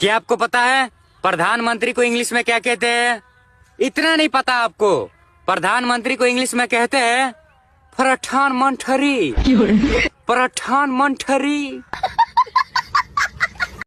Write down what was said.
क्या आपको पता है प्रधानमंत्री को इंग्लिश में क्या कहते हैं इतना नहीं पता आपको प्रधानमंत्री को इंग्लिश में कहते हैं प्रठान मंठरी प्रठान मंठरी